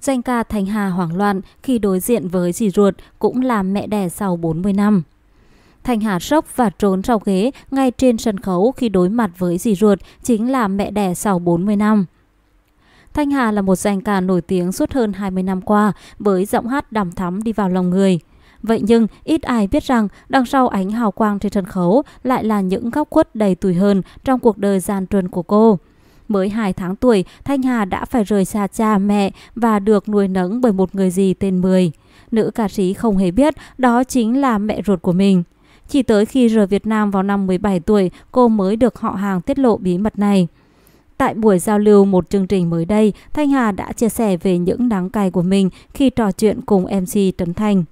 Danh ca Thành Hà hoảng loạn khi đối diện với dì ruột cũng là mẹ đẻ sau 40 năm. Thành Hà sốc và trốn sau ghế ngay trên sân khấu khi đối mặt với dì ruột chính là mẹ đẻ sau 40 năm. Thanh Hà là một danh ca nổi tiếng suốt hơn 20 năm qua với giọng hát đằm thắm đi vào lòng người. Vậy nhưng ít ai biết rằng đằng sau ánh hào quang trên sân khấu lại là những góc khuất đầy tủi hơn trong cuộc đời gian truân của cô. Mới 2 tháng tuổi, Thanh Hà đã phải rời xa cha mẹ và được nuôi nấng bởi một người gì tên Mười. Nữ ca sĩ không hề biết đó chính là mẹ ruột của mình. Chỉ tới khi rời Việt Nam vào năm 17 tuổi, cô mới được họ hàng tiết lộ bí mật này. Tại buổi giao lưu một chương trình mới đây, Thanh Hà đã chia sẻ về những đáng cay của mình khi trò chuyện cùng MC Trấn Thành.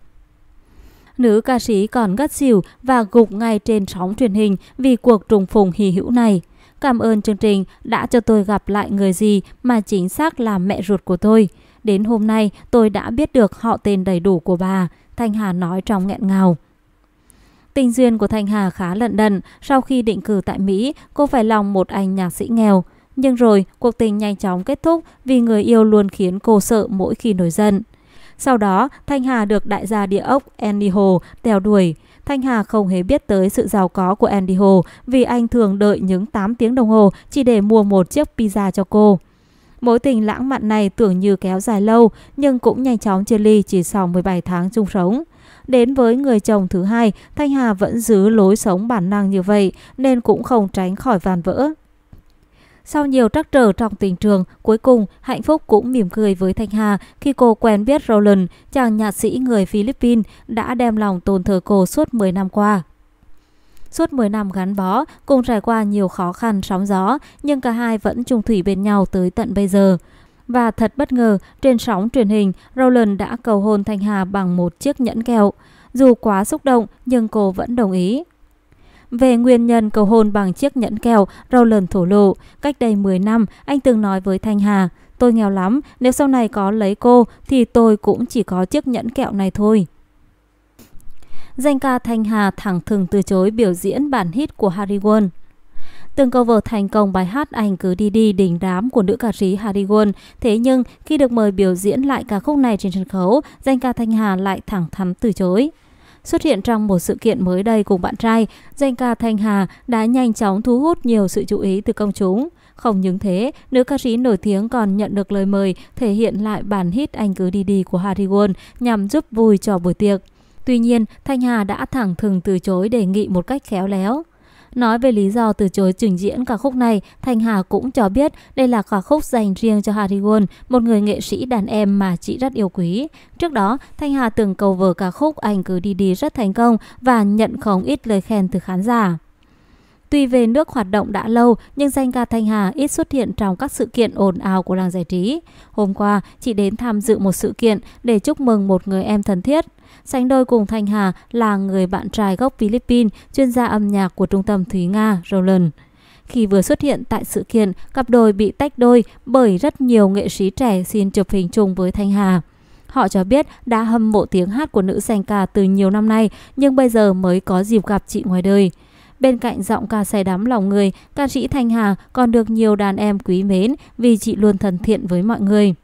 Nữ ca sĩ còn ngất xỉu và gục ngay trên sóng truyền hình vì cuộc trùng phùng hì hữu này. Cảm ơn chương trình đã cho tôi gặp lại người gì mà chính xác là mẹ ruột của tôi. Đến hôm nay tôi đã biết được họ tên đầy đủ của bà, Thanh Hà nói trong nghẹn ngào. Tình duyên của Thanh Hà khá lận đận, sau khi định cư tại Mỹ, cô phải lòng một anh nhạc sĩ nghèo. Nhưng rồi, cuộc tình nhanh chóng kết thúc vì người yêu luôn khiến cô sợ mỗi khi nổi giận. Sau đó, Thanh Hà được đại gia địa ốc Annie Hồ đeo đuổi. Thanh Hà không hề biết tới sự giàu có của Andy Hồ vì anh thường đợi những 8 tiếng đồng hồ chỉ để mua một chiếc pizza cho cô. Mối tình lãng mạn này tưởng như kéo dài lâu nhưng cũng nhanh chóng chia ly chỉ sau 17 tháng chung sống. Đến với người chồng thứ hai, Thanh Hà vẫn giữ lối sống bản năng như vậy nên cũng không tránh khỏi vàn vỡ. Sau nhiều trắc trở trong tình trường, cuối cùng hạnh phúc cũng mỉm cười với Thanh Hà khi cô quen biết Roland, chàng nhạc sĩ người Philippines đã đem lòng tôn thờ cô suốt 10 năm qua. Suốt 10 năm gắn bó, cùng trải qua nhiều khó khăn sóng gió, nhưng cả hai vẫn chung thủy bên nhau tới tận bây giờ. Và thật bất ngờ, trên sóng truyền hình, Roland đã cầu hôn Thanh Hà bằng một chiếc nhẫn kẹo. Dù quá xúc động, nhưng cô vẫn đồng ý. Về nguyên nhân cầu hôn bằng chiếc nhẫn kèo, Roland thổ lộ, cách đây 10 năm anh từng nói với Thanh Hà, tôi nghèo lắm, nếu sau này có lấy cô thì tôi cũng chỉ có chiếc nhẫn kẹo này thôi. Danh ca Thanh Hà thẳng thừng từ chối biểu diễn bản hit của Harry Won. Từng cover thành công bài hát Anh cứ đi đi đỉnh đám của nữ ca sĩ Harry Won, thế nhưng khi được mời biểu diễn lại ca khúc này trên sân khấu, danh ca Thanh Hà lại thẳng thắn từ chối. Xuất hiện trong một sự kiện mới đây cùng bạn trai, danh ca Thanh Hà đã nhanh chóng thu hút nhiều sự chú ý từ công chúng. Không những thế, nữ ca sĩ nổi tiếng còn nhận được lời mời thể hiện lại bản hit Anh cứ đi đi của Harry Won nhằm giúp vui cho buổi tiệc. Tuy nhiên, Thanh Hà đã thẳng thừng từ chối đề nghị một cách khéo léo. Nói về lý do từ chối trình diễn ca khúc này, Thanh Hà cũng cho biết đây là ca khúc dành riêng cho Harry Won, một người nghệ sĩ đàn em mà chị rất yêu quý. Trước đó, Thanh Hà từng cầu vờ ca khúc Anh cứ đi đi rất thành công và nhận không ít lời khen từ khán giả. Tuy về nước hoạt động đã lâu, nhưng danh ca Thanh Hà ít xuất hiện trong các sự kiện ồn ào của làng giải trí. Hôm qua, chị đến tham dự một sự kiện để chúc mừng một người em thân thiết. Sánh đôi cùng Thanh Hà là người bạn trai gốc Philippines, chuyên gia âm nhạc của trung tâm Thúy Nga, Roland. Khi vừa xuất hiện tại sự kiện, cặp đôi bị tách đôi bởi rất nhiều nghệ sĩ trẻ xin chụp hình chung với Thanh Hà. Họ cho biết đã hâm mộ tiếng hát của nữ danh ca từ nhiều năm nay, nhưng bây giờ mới có dịp gặp chị ngoài đời. Bên cạnh giọng ca say đắm lòng người, ca sĩ Thanh Hà còn được nhiều đàn em quý mến vì chị luôn thân thiện với mọi người.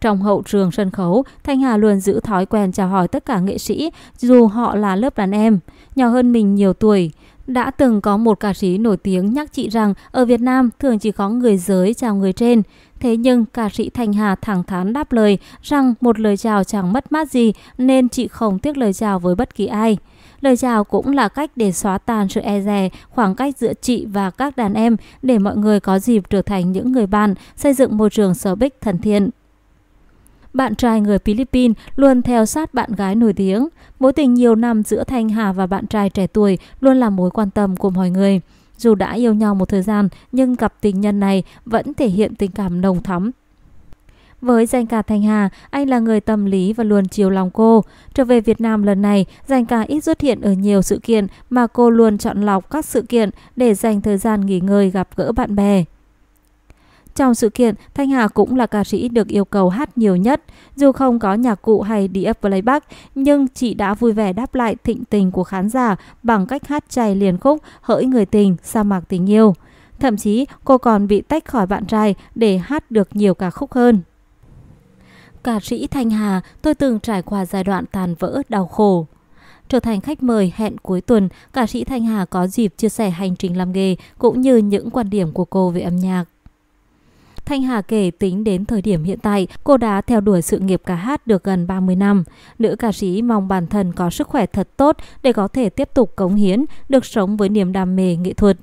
Trong hậu trường sân khấu, Thanh Hà luôn giữ thói quen chào hỏi tất cả nghệ sĩ, dù họ là lớp đàn em, nhỏ hơn mình nhiều tuổi. Đã từng có một ca sĩ nổi tiếng nhắc chị rằng ở Việt Nam thường chỉ có người giới chào người trên. Thế nhưng ca sĩ Thanh Hà thẳng thắn đáp lời rằng một lời chào chẳng mất mát gì nên chị không tiếc lời chào với bất kỳ ai. Lời chào cũng là cách để xóa tan sự e dè, khoảng cách giữa chị và các đàn em để mọi người có dịp trở thành những người bạn, xây dựng môi trường sở bích thân thiện bạn trai người Philippines luôn theo sát bạn gái nổi tiếng. Mối tình nhiều năm giữa Thanh Hà và bạn trai trẻ tuổi luôn là mối quan tâm của mọi người. Dù đã yêu nhau một thời gian, nhưng cặp tình nhân này vẫn thể hiện tình cảm nồng thắm, với danh ca Thanh Hà, anh là người tâm lý và luôn chiều lòng cô. Trở về Việt Nam lần này, danh ca ít xuất hiện ở nhiều sự kiện mà cô luôn chọn lọc các sự kiện để dành thời gian nghỉ ngơi gặp gỡ bạn bè. Trong sự kiện, Thanh Hà cũng là ca sĩ được yêu cầu hát nhiều nhất. Dù không có nhạc cụ hay đĩa playback, nhưng chị đã vui vẻ đáp lại thịnh tình của khán giả bằng cách hát chay liền khúc Hỡi người tình, sa mạc tình yêu. Thậm chí, cô còn bị tách khỏi bạn trai để hát được nhiều ca khúc hơn ca sĩ Thanh Hà, tôi từng trải qua giai đoạn tàn vỡ, đau khổ. Trở thành khách mời hẹn cuối tuần, ca sĩ Thanh Hà có dịp chia sẻ hành trình làm nghề cũng như những quan điểm của cô về âm nhạc. Thanh Hà kể tính đến thời điểm hiện tại, cô đã theo đuổi sự nghiệp ca hát được gần 30 năm. Nữ ca sĩ mong bản thân có sức khỏe thật tốt để có thể tiếp tục cống hiến, được sống với niềm đam mê nghệ thuật.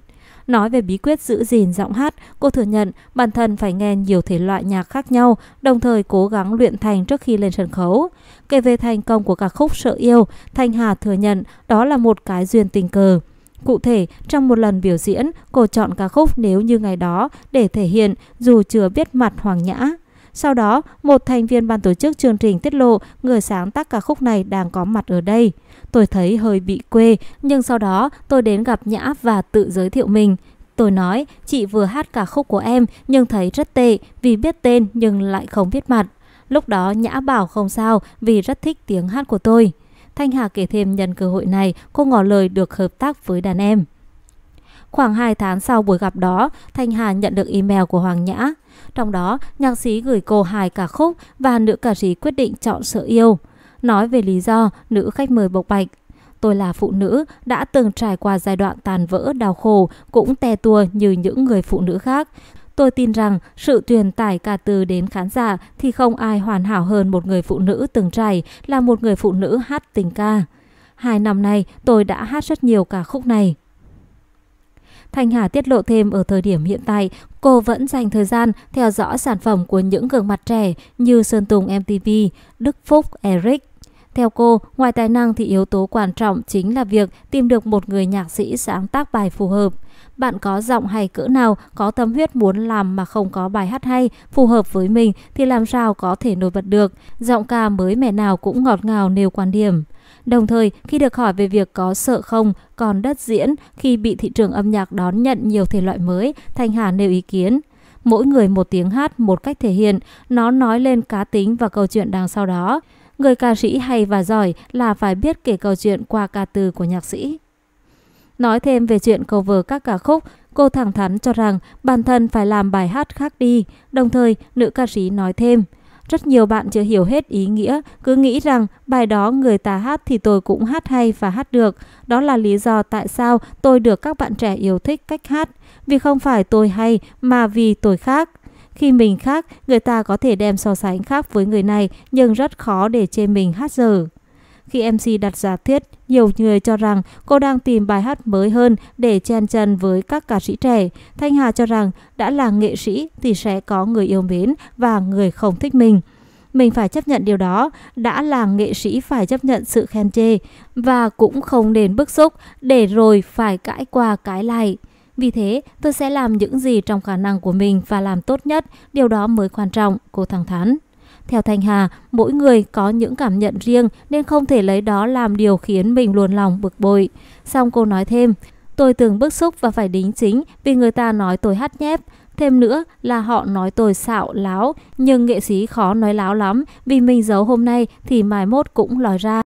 Nói về bí quyết giữ gìn giọng hát, cô thừa nhận bản thân phải nghe nhiều thể loại nhạc khác nhau, đồng thời cố gắng luyện thành trước khi lên sân khấu. Kể về thành công của ca khúc Sợ Yêu, Thanh Hà thừa nhận đó là một cái duyên tình cờ. Cụ thể, trong một lần biểu diễn, cô chọn ca khúc Nếu Như Ngày Đó để thể hiện dù chưa biết mặt Hoàng Nhã sau đó, một thành viên ban tổ chức chương trình tiết lộ người sáng tác ca khúc này đang có mặt ở đây. Tôi thấy hơi bị quê, nhưng sau đó tôi đến gặp Nhã và tự giới thiệu mình. Tôi nói, chị vừa hát ca khúc của em nhưng thấy rất tệ vì biết tên nhưng lại không biết mặt. Lúc đó Nhã bảo không sao vì rất thích tiếng hát của tôi. Thanh Hà kể thêm nhân cơ hội này cô ngỏ lời được hợp tác với đàn em. Khoảng 2 tháng sau buổi gặp đó, Thanh Hà nhận được email của Hoàng Nhã. Trong đó, nhạc sĩ gửi cô hài cả khúc và nữ ca sĩ quyết định chọn Sợ Yêu. Nói về lý do, nữ khách mời bộc bạch. Tôi là phụ nữ, đã từng trải qua giai đoạn tàn vỡ, đau khổ, cũng te tua như những người phụ nữ khác. Tôi tin rằng sự truyền tải cả từ đến khán giả thì không ai hoàn hảo hơn một người phụ nữ từng trải là một người phụ nữ hát tình ca. Hai năm nay tôi đã hát rất nhiều ca khúc này. Thanh Hà tiết lộ thêm ở thời điểm hiện tại, cô vẫn dành thời gian theo dõi sản phẩm của những gương mặt trẻ như Sơn Tùng MTV, Đức Phúc, Eric. Theo cô, ngoài tài năng thì yếu tố quan trọng chính là việc tìm được một người nhạc sĩ sáng tác bài phù hợp. Bạn có giọng hay cỡ nào, có tâm huyết muốn làm mà không có bài hát hay, phù hợp với mình thì làm sao có thể nổi bật được. Giọng ca mới mẻ nào cũng ngọt ngào nêu quan điểm. Đồng thời, khi được hỏi về việc có sợ không còn đất diễn khi bị thị trường âm nhạc đón nhận nhiều thể loại mới, Thanh Hà nêu ý kiến mỗi người một tiếng hát một cách thể hiện, nó nói lên cá tính và câu chuyện đằng sau đó. Người ca sĩ hay và giỏi là phải biết kể câu chuyện qua ca từ của nhạc sĩ. Nói thêm về chuyện cover các ca khúc, cô thẳng thắn cho rằng bản thân phải làm bài hát khác đi, đồng thời nữ ca sĩ nói thêm – rất nhiều bạn chưa hiểu hết ý nghĩa, cứ nghĩ rằng bài đó người ta hát thì tôi cũng hát hay và hát được. Đó là lý do tại sao tôi được các bạn trẻ yêu thích cách hát, vì không phải tôi hay mà vì tôi khác. Khi mình khác, người ta có thể đem so sánh khác với người này nhưng rất khó để chê mình hát dở. Khi MC đặt giả thiết, nhiều người cho rằng cô đang tìm bài hát mới hơn để chen chân với các ca sĩ trẻ. Thanh Hà cho rằng đã là nghệ sĩ thì sẽ có người yêu mến và người không thích mình mình phải chấp nhận điều đó đã là nghệ sĩ phải chấp nhận sự khen chê và cũng không nên bức xúc để rồi phải cãi qua cãi lại vì thế tôi sẽ làm những gì trong khả năng của mình và làm tốt nhất điều đó mới quan trọng cô thẳng thắn theo Thanh Hà, mỗi người có những cảm nhận riêng nên không thể lấy đó làm điều khiến mình luồn lòng bực bội. Xong cô nói thêm, tôi từng bức xúc và phải đính chính vì người ta nói tôi hát nhép. Thêm nữa là họ nói tôi xạo, láo, nhưng nghệ sĩ khó nói láo lắm vì mình giấu hôm nay thì mai mốt cũng lòi ra.